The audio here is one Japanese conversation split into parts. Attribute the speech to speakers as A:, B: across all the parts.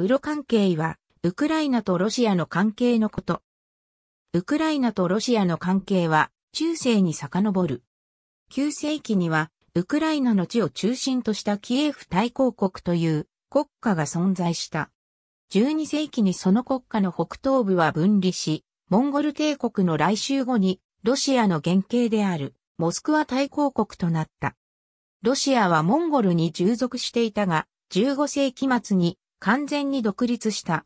A: ウロ関係は、ウクライナとロシアの関係のこと。ウクライナとロシアの関係は、中世に遡る。9世紀には、ウクライナの地を中心としたキエフ大公国という国家が存在した。12世紀にその国家の北東部は分離し、モンゴル帝国の来襲後にロシアの原型であるモスクワ大公国となった。ロシアはモンゴルに従属していたが、15世紀末に完全に独立した。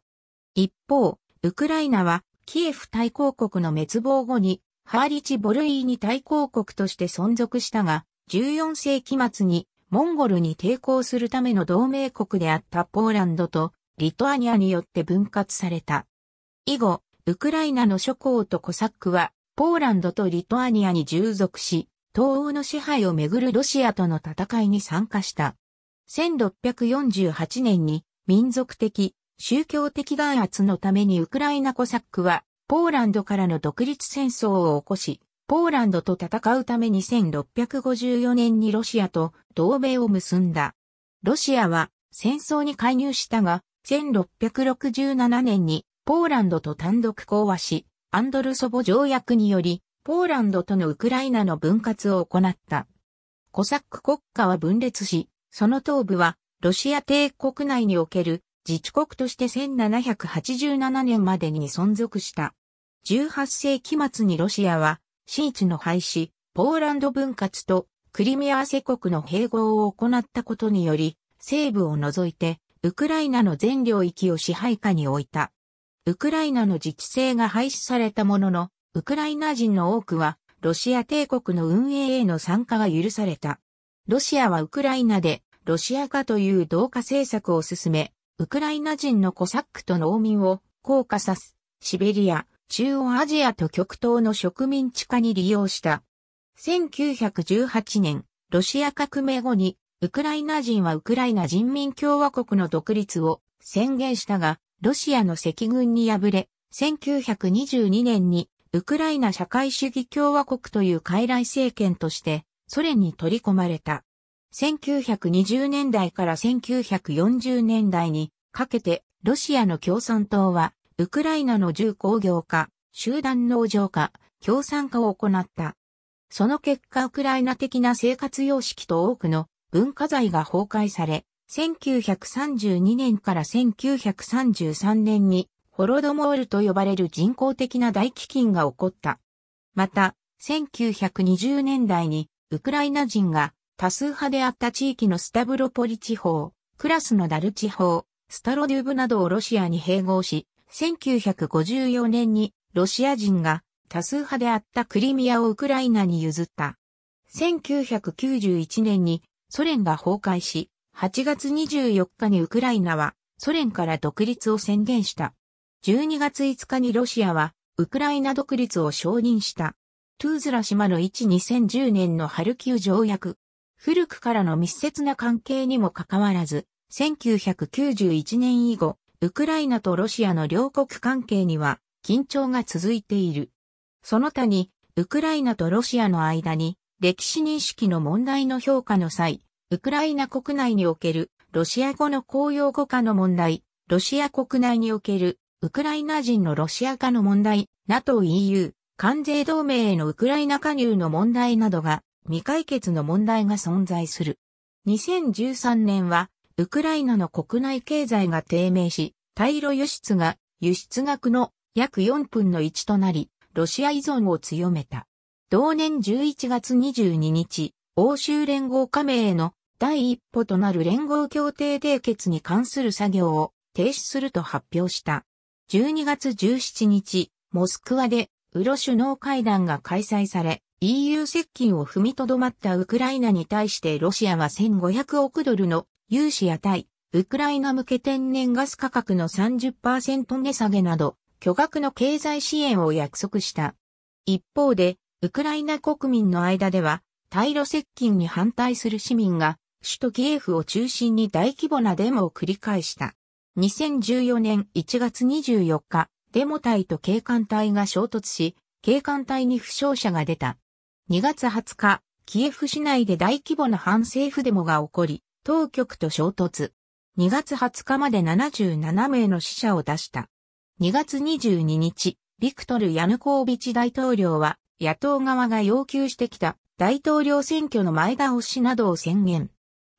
A: 一方、ウクライナはキエフ大公国の滅亡後にハーリチ・ボルイーニ大公国として存続したが、14世紀末にモンゴルに抵抗するための同盟国であったポーランドとリトアニアによって分割された。以後、ウクライナの諸侯とコサックはポーランドとリトアニアに従属し、東欧の支配をめぐるロシアとの戦いに参加した。1648年に民族的、宗教的弾圧のためにウクライナコサックは、ポーランドからの独立戦争を起こし、ポーランドと戦うために1654年にロシアと同盟を結んだ。ロシアは戦争に介入したが、1667年にポーランドと単独講和し、アンドルソボ条約により、ポーランドとのウクライナの分割を行った。コサック国家は分裂し、その東部はロシア帝国内における自治国として1787年までに存続した。18世紀末にロシアは、新地の廃止、ポーランド分割とクリミアセ国の併合を行ったことにより、西部を除いて、ウクライナの全領域を支配下に置いた。ウクライナの自治性が廃止されたものの、ウクライナ人の多くは、ロシア帝国の運営への参加が許された。ロシアはウクライナでロシア化という同化政策を進め、ウクライナ人のコサックと農民を降下さす、シベリア、中央アジアと極東の植民地化に利用した。1918年、ロシア革命後に、ウクライナ人はウクライナ人民共和国の独立を宣言したが、ロシアの赤軍に敗れ、1922年にウクライナ社会主義共和国という傀儡政権としてソ連に取り込まれた。1920年代から1940年代にかけてロシアの共産党はウクライナの重工業化、集団農場化、共産化を行った。その結果ウクライナ的な生活様式と多くの文化財が崩壊され、1932年から1933年にホロドモールと呼ばれる人工的な大飢饉が起こった。また、1920年代にウクライナ人が多数派であった地域のスタブロポリ地方、クラスのダル地方、スタロデューブなどをロシアに併合し、1954年にロシア人が多数派であったクリミアをウクライナに譲った。1991年にソ連が崩壊し、8月24日にウクライナはソ連から独立を宣言した。12月5日にロシアはウクライナ独立を承認した。トゥーズラ島の1 2010年のハルキウ条約、古くからの密接な関係にもかかわらず、1991年以後、ウクライナとロシアの両国関係には緊張が続いている。その他に、ウクライナとロシアの間に歴史認識の問題の評価の際、ウクライナ国内におけるロシア語の公用語化の問題、ロシア国内におけるウクライナ人のロシア化の問題、NATO EU、関税同盟へのウクライナ加入の問題などが未解決の問題が存在する。2013年は、ウクライナの国内経済が低迷し、対ロ輸出が輸出額の約4分の1となり、ロシア依存を強めた。同年11月22日、欧州連合加盟への第一歩となる連合協定締結に関する作業を停止すると発表した。12月17日、モスクワで、ウロ首脳会談が開催され、EU 接近を踏みとどまったウクライナに対してロシアは1500億ドルの融資や対ウクライナ向け天然ガス価格の30%値下げなど巨額の経済支援を約束した。一方で、ウクライナ国民の間では、対ロ接近に反対する市民が、首都キエフを中心に大規模なデモを繰り返した。2014年1月24日、デモ隊と警官隊が衝突し、警官隊に負傷者が出た。2月20日、キエフ市内で大規模な反政府デモが起こり、当局と衝突。2月20日まで77名の死者を出した。2月22日、ビクトル・ヤヌコービチ大統領は、野党側が要求してきた大統領選挙の前倒しなどを宣言。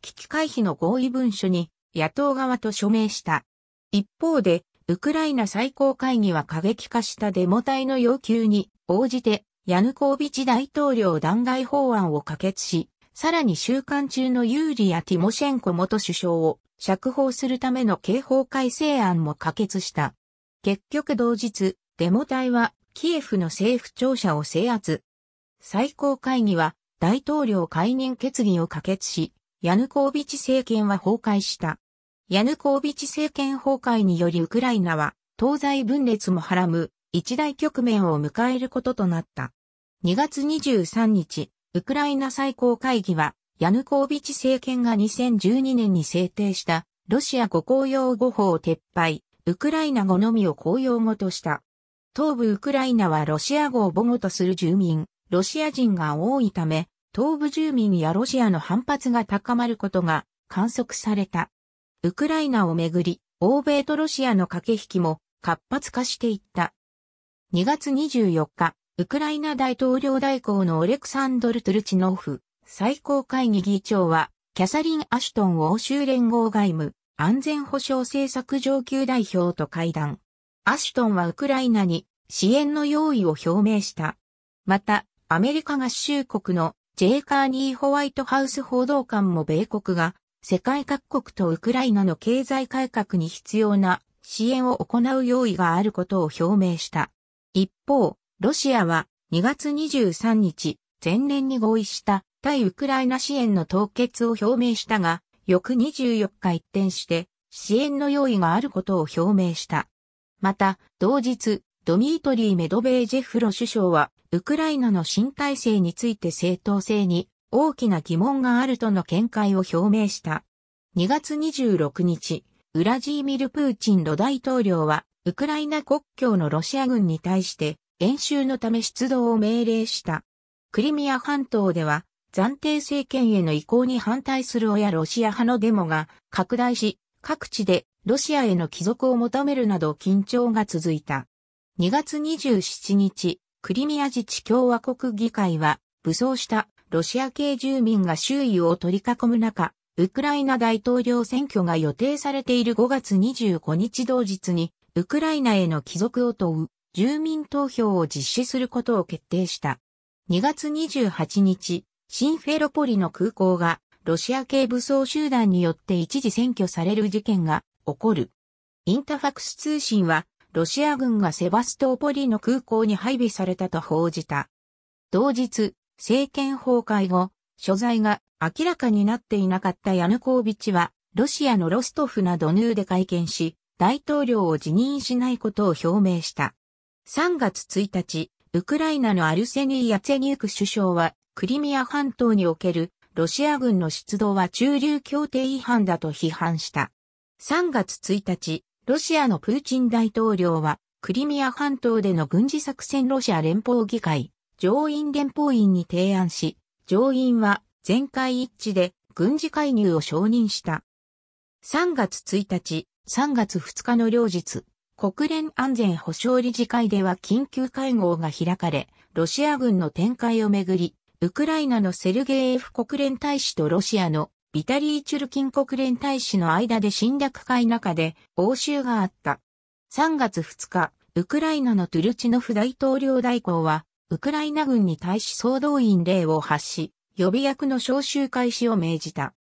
A: 危機回避の合意文書に野党側と署名した。一方で、ウクライナ最高会議は過激化したデモ隊の要求に応じてヤヌコービチ大統領弾劾法案を可決し、さらに週刊中のユーリア・ティモシェンコ元首相を釈放するための刑法改正案も可決した。結局同日、デモ隊はキエフの政府庁舎を制圧。最高会議は大統領解任決議を可決し、ヤヌコービチ政権は崩壊した。ヤヌコービチ政権崩壊によりウクライナは東西分裂もはらむ一大局面を迎えることとなった。2月23日、ウクライナ最高会議は、ヤヌコービチ政権が2012年に制定した、ロシア語公用語法を撤廃、ウクライナ語のみを公用語とした。東部ウクライナはロシア語を母語とする住民、ロシア人が多いため、東部住民やロシアの反発が高まることが観測された。ウクライナをめぐり、欧米とロシアの駆け引きも活発化していった。2月24日、ウクライナ大統領代行のオレクサンドル・トゥルチノフ、最高会議議長は、キャサリン・アシュトン欧州連合外務、安全保障政策上級代表と会談。アシュトンはウクライナに支援の用意を表明した。また、アメリカ合衆国のジェイカーニー・ホワイトハウス報道官も米国が世界各国とウクライナの経済改革に必要な支援を行う用意があることを表明した。一方、ロシアは2月23日、前年に合意した対ウクライナ支援の凍結を表明したが、翌24日一転して支援の用意があることを表明した。また、同日、ドミートリー・メドベージェフロ首相は、ウクライナの新体制について正当性に大きな疑問があるとの見解を表明した。2月26日、ウラジーミル・プーチンロ大統領はウクライナ国境のロシア軍に対して演習のため出動を命令した。クリミア半島では暫定政権への移行に反対する親ロシア派のデモが拡大し、各地でロシアへの帰属を求めるなど緊張が続いた。2月27日、クリミア自治共和国議会は武装したロシア系住民が周囲を取り囲む中、ウクライナ大統領選挙が予定されている5月25日同日にウクライナへの帰属を問う住民投票を実施することを決定した。2月28日、シンフェロポリの空港がロシア系武装集団によって一時占拠される事件が起こる。インタファクス通信はロシア軍がセバストーポリの空港に配備されたと報じた。同日、政権崩壊後、所在が明らかになっていなかったヤヌコービチは、ロシアのロストフなドヌーで会見し、大統領を辞任しないことを表明した。3月1日、ウクライナのアルセニー・ヤツェニューク首相は、クリミア半島におけるロシア軍の出動は中流協定違反だと批判した。3月1日、ロシアのプーチン大統領は、クリミア半島での軍事作戦ロシア連邦議会、上院連邦院に提案し、上院は全会一致で軍事介入を承認した。3月1日、3月2日の両日、国連安全保障理事会では緊急会合が開かれ、ロシア軍の展開をめぐり、ウクライナのセルゲーエフ国連大使とロシアのビタリー・チュルキン国連大使の間で侵略会中で応酬があった。3月2日、ウクライナのトゥルチノフ大統領代行は、ウクライナ軍に対し総動員令を発し、予備役の招集開始を命じた。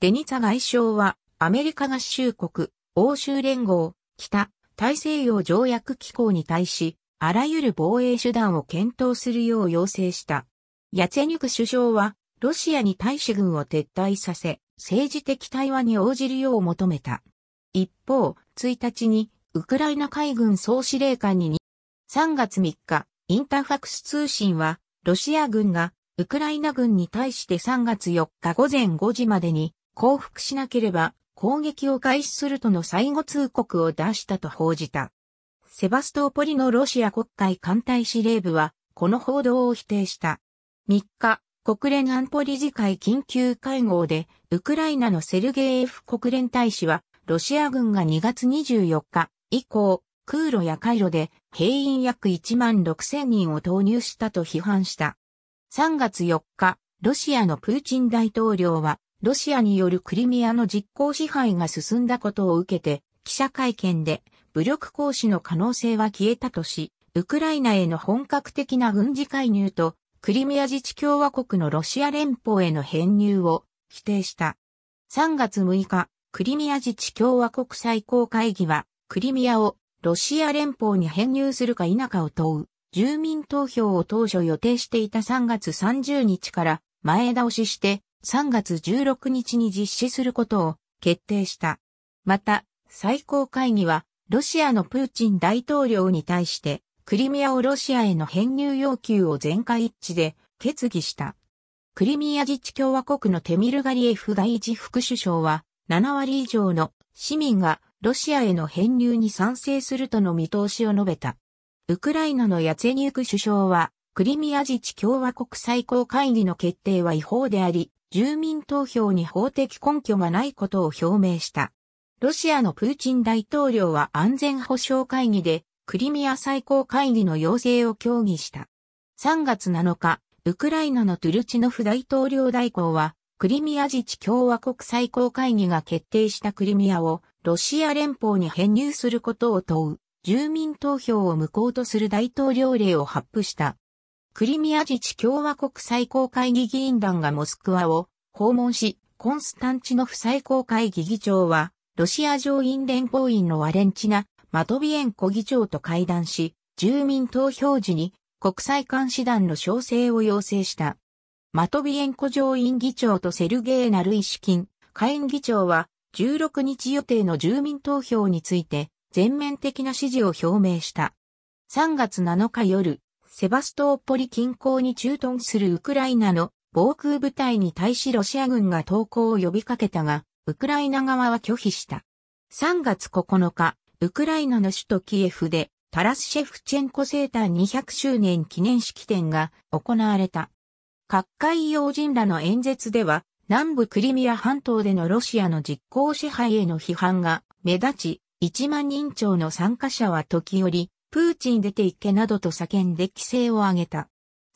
A: デニツァ外相は、アメリカ合衆国、欧州連合、北、大西洋条約機構に対し、あらゆる防衛手段を検討するよう要請した。ヤツェニュク首相は、ロシアに大使軍を撤退させ、政治的対話に応じるよう求めた。一方、1日に、ウクライナ海軍総司令官に3月3日、インターファクス通信は、ロシア軍が、ウクライナ軍に対して3月4日午前5時までに、降伏しなければ、攻撃を開始するとの最後通告を出したと報じた。セバストーポリのロシア国会艦隊司令部は、この報道を否定した。3日、国連安保理事会緊急会合で、ウクライナのセルゲーフ国連大使は、ロシア軍が2月24日以降、空路や回路で兵員約1万6000人を投入したと批判した。3月4日、ロシアのプーチン大統領はロシアによるクリミアの実効支配が進んだことを受けて、記者会見で、武力行使の可能性は消えたとし、ウクライナへの本格的な軍事介入と、クリミア自治共和国のロシア連邦への編入を否定した。3月6日、クリミア自治共和国最高会議は、クリミアをロシア連邦に編入するか否かを問う、住民投票を当初予定していた3月30日から前倒しして3月16日に実施することを決定した。また、最高会議は、ロシアのプーチン大統領に対して、クリミアをロシアへの編入要求を全会一致で決議した。クリミア自治共和国のテミルガリエフ第一副首相は、7割以上の市民がロシアへの編入に賛成するとの見通しを述べた。ウクライナのヤツェニュク首相は、クリミア自治共和国最高会議の決定は違法であり、住民投票に法的根拠がないことを表明した。ロシアのプーチン大統領は安全保障会議でクリミア最高会議の要請を協議した。3月7日、ウクライナのトゥルチノフ大統領代行は、クリミア自治共和国最高会議が決定したクリミアをロシア連邦に編入することを問う住民投票を無効とする大統領令を発布した。クリミア自治共和国最高会議議員団がモスクワを訪問し、コンスタンチノフ最高会議議長は、ロシア上院連邦員のワレンチナ・マトビエンコ議長と会談し、住民投票時に国際監視団の調整を要請した。マトビエンコ上院議長とセルゲイ・ナルイシキン、下院議長は16日予定の住民投票について全面的な支持を表明した。3月7日夜、セバストーポリ近郊に駐屯するウクライナの防空部隊に対しロシア軍が投降を呼びかけたが、ウクライナ側は拒否した。3月9日、ウクライナの首都キエフで、タラスシェフチェンコ生誕200周年記念式典が行われた。各界要人らの演説では、南部クリミア半島でのロシアの実効支配への批判が目立ち、1万人超の参加者は時折、プーチン出ていけなどと叫んで規制を上げた。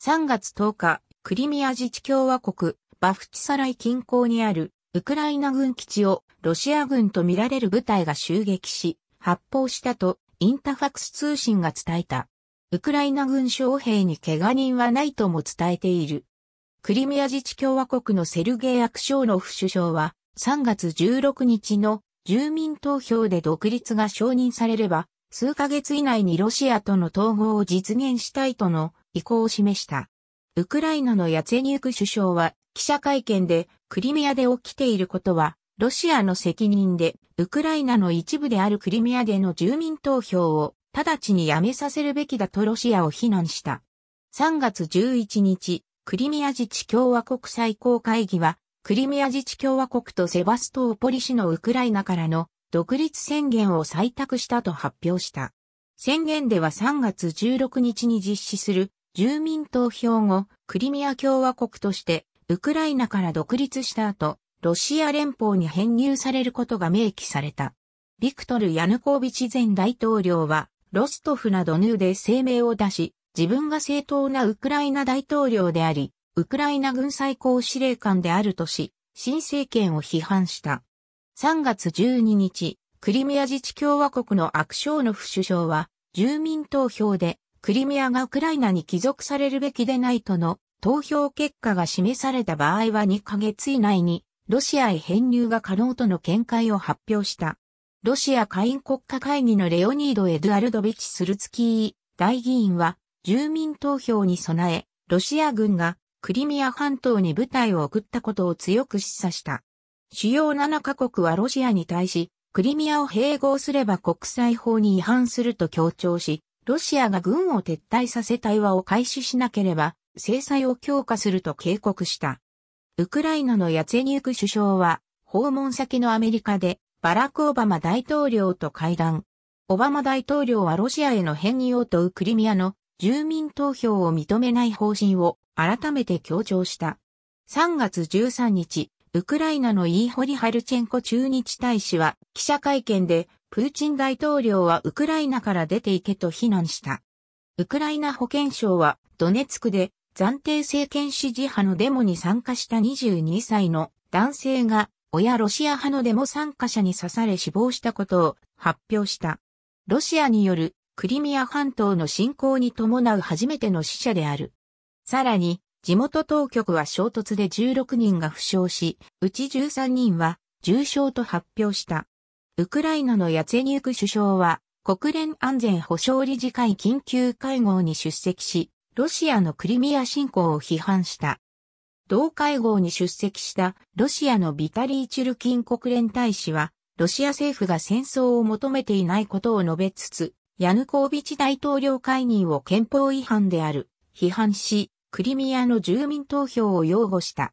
A: 3月10日、クリミア自治共和国、バフチサライ近郊にあるウクライナ軍基地をロシア軍とみられる部隊が襲撃し、発砲したとインタファクス通信が伝えた。ウクライナ軍将兵に怪我人はないとも伝えている。クリミア自治共和国のセルゲイ・アクショーノフ首相は3月16日の住民投票で独立が承認されれば数ヶ月以内にロシアとの統合を実現したいとの意向を示した。ウクライナのヤツェニューク首相は記者会見でクリミアで起きていることはロシアの責任でウクライナの一部であるクリミアでの住民投票を直ちにやめさせるべきだとロシアを非難した。3月11日、クリミア自治共和国最高会議はクリミア自治共和国とセバストーポリ市のウクライナからの独立宣言を採択したと発表した。宣言では3月16日に実施する住民投票後、クリミア共和国としてウクライナから独立した後、ロシア連邦に編入されることが明記された。ビクトル・ヤヌコービチ前大統領は、ロストフなどヌーで声明を出し、自分が正当なウクライナ大統領であり、ウクライナ軍最高司令官であるとし、新政権を批判した。3月12日、クリミア自治共和国のアクショーノフ首相は、住民投票で、クリミアがウクライナに帰属されるべきでないとの投票結果が示された場合は2ヶ月以内にロシアへ編入が可能との見解を発表した。ロシア下院国家会議のレオニード・エドゥアルドビチ・スルツキー大議員は住民投票に備え、ロシア軍がクリミア半島に部隊を送ったことを強く示唆した。主要7カ国はロシアに対し、クリミアを併合すれば国際法に違反すると強調し、ロシアが軍を撤退させ対話を開始しなければ、制裁を強化すると警告した。ウクライナのヤツェニューク首相は、訪問先のアメリカで、バラク・オバマ大統領と会談。オバマ大統領はロシアへの変入を問うクリミアの住民投票を認めない方針を改めて強調した。3月13日、ウクライナのイーホリ・ハルチェンコ駐日大使は記者会見でプーチン大統領はウクライナから出て行けと非難した。ウクライナ保健省はドネツクで暫定政権支持派のデモに参加した22歳の男性が親ロシア派のデモ参加者に刺され死亡したことを発表した。ロシアによるクリミア半島の侵攻に伴う初めての死者である。さらに、地元当局は衝突で16人が負傷し、うち13人は重傷と発表した。ウクライナのヤツェニューク首相は、国連安全保障理事会緊急会合に出席し、ロシアのクリミア侵攻を批判した。同会合に出席したロシアのビタリー・チュルキン国連大使は、ロシア政府が戦争を求めていないことを述べつつ、ヤヌコービチ大統領解任を憲法違反である、批判し、クリミアの住民投票を擁護した。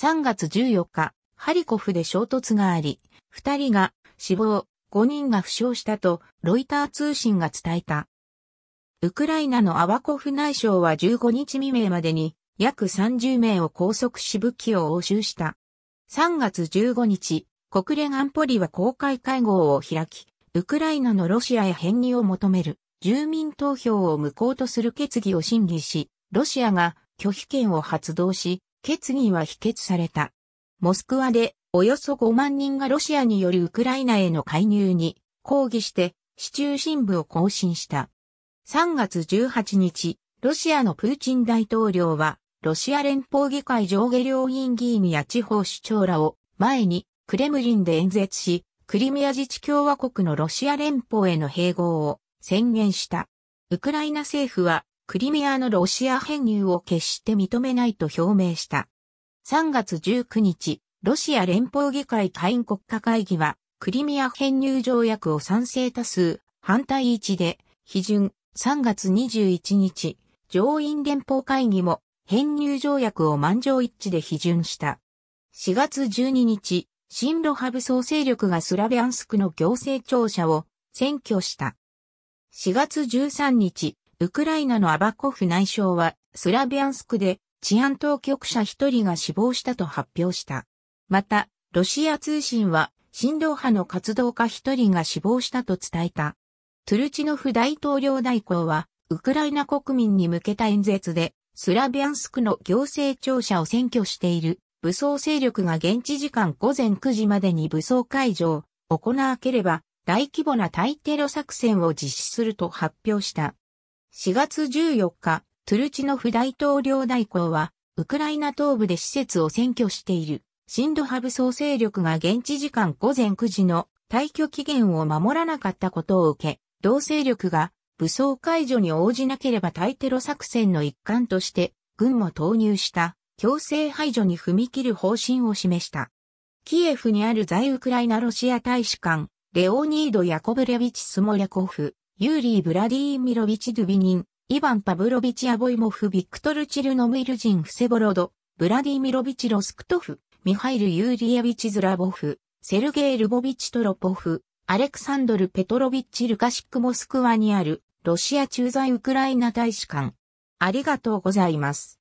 A: 3月14日、ハリコフで衝突があり、2人が死亡、5人が負傷したとロイター通信が伝えた。ウクライナのアバコフ内相は15日未明までに約30名を拘束し武器を押収した。3月15日、国連安保理は公開会合を開き、ウクライナのロシアへ編入を求める住民投票を無効とする決議を審議し、ロシアが拒否権を発動し、決議は否決された。モスクワでおよそ5万人がロシアによるウクライナへの介入に抗議して市中心部を更新した。3月18日、ロシアのプーチン大統領は、ロシア連邦議会上下両院議員や地方首長らを前にクレムリンで演説し、クリミア自治共和国のロシア連邦への併合を宣言した。ウクライナ政府はクリミアのロシア編入を決して認めないと表明した。3月19日、ロシア連邦議会下院国家会議は、クリミア編入条約を賛成多数、反対一で、批准、3月21日、上院連邦会議も、編入条約を満場一致で批准した。4月12日、新ロハブ総勢力がスラビアンスクの行政庁舎を占拠した。4月13日、ウクライナのアバコフ内相は、スラビアンスクで治安当局者1人が死亡したと発表した。また、ロシア通信は、新動派の活動家1人が死亡したと伝えた。トゥルチノフ大統領代行は、ウクライナ国民に向けた演説で、スラビアンスクの行政庁舎を占拠している武装勢力が現地時間午前9時までに武装解除を行わければ大規模な対テロ作戦を実施すると発表した。4月14日、トゥルチノフ大統領代行は、ウクライナ東部で施設を占拠している、シンド派武装勢力が現地時間午前9時の退去期限を守らなかったことを受け、同勢力が武装解除に応じなければ対テロ作戦の一環として、軍も投入した強制排除に踏み切る方針を示した。キエフにある在ウクライナロシア大使館、レオニード・ヤコブレビチ・スモリャコフ、ユーリー・ブラディーミロビチ・ドゥビニン、イヴァン・パブロビチ・アボイモフ・ビクトル・チルノムイルジン・フセボロド、ブラディー・ミロビチ・ロスクトフ、ミハイル・ユーリエビチ・ズラボフ、セルゲイ・ルボビチ・トロポフ、アレクサンドル・ペトロビッチ・ルカシック・モスクワにある、ロシア駐在ウクライナ大使館。ありがとうございます。